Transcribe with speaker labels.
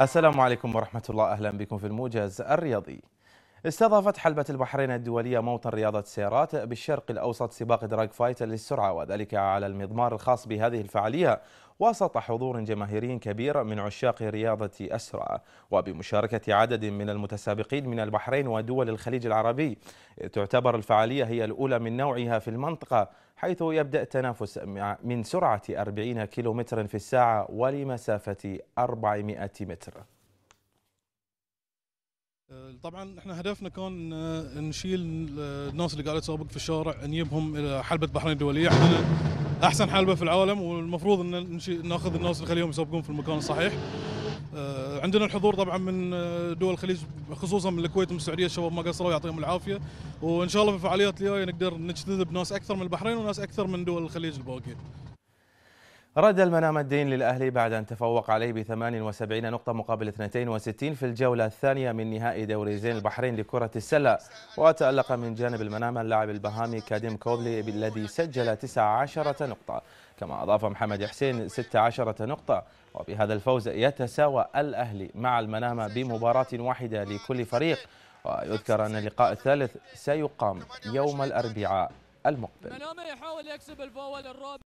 Speaker 1: السلام عليكم ورحمة الله أهلا بكم في الموجز الرياضي استضافت حلبة البحرين الدولية موطن رياضة سيارات بالشرق الأوسط سباق دراج فايت للسرعة وذلك على المضمار الخاص بهذه الفعالية وسط حضور جماهيري كبير من عشاق رياضة السرعة وبمشاركة عدد من المتسابقين من البحرين ودول الخليج العربي تعتبر الفعالية هي الأولى من نوعها في المنطقة حيث يبدأ التنافس من سرعة 40 كيلومترا في الساعة ولمسافة 400 متر
Speaker 2: طبعا احنا هدفنا كان نشيل الناس اللي قاعده تسابق في الشارع نجيبهم الى حلبه بحرين الدوليه احنا احسن حلبه في العالم والمفروض ان ناخذ الناس نخليهم يسابقون في المكان الصحيح آه، عندنا الحضور طبعا من دول الخليج خصوصا من الكويت ومن السعوديه الشباب ما قصروا يعطيهم العافيه وان شاء الله في الفعاليات الجايه نقدر نجتذب ناس اكثر من البحرين وناس اكثر من دول الخليج الباقيه
Speaker 1: رد المنام الدين للأهلي بعد أن تفوق عليه ب 78 نقطة مقابل 62 في الجولة الثانية من نهائي دوري زين البحرين لكرة السلة وتألق من جانب المنام اللاعب البهامي كاديم كوبلي الذي سجل 19 نقطة كما أضاف محمد حسين 16 نقطة وبهذا الفوز يتساوى الأهلي مع المنامة بمباراة واحدة لكل فريق ويذكر أن اللقاء الثالث سيقام يوم الأربعاء المقبل
Speaker 2: المنامة يحاول يكسب الفاول الرابع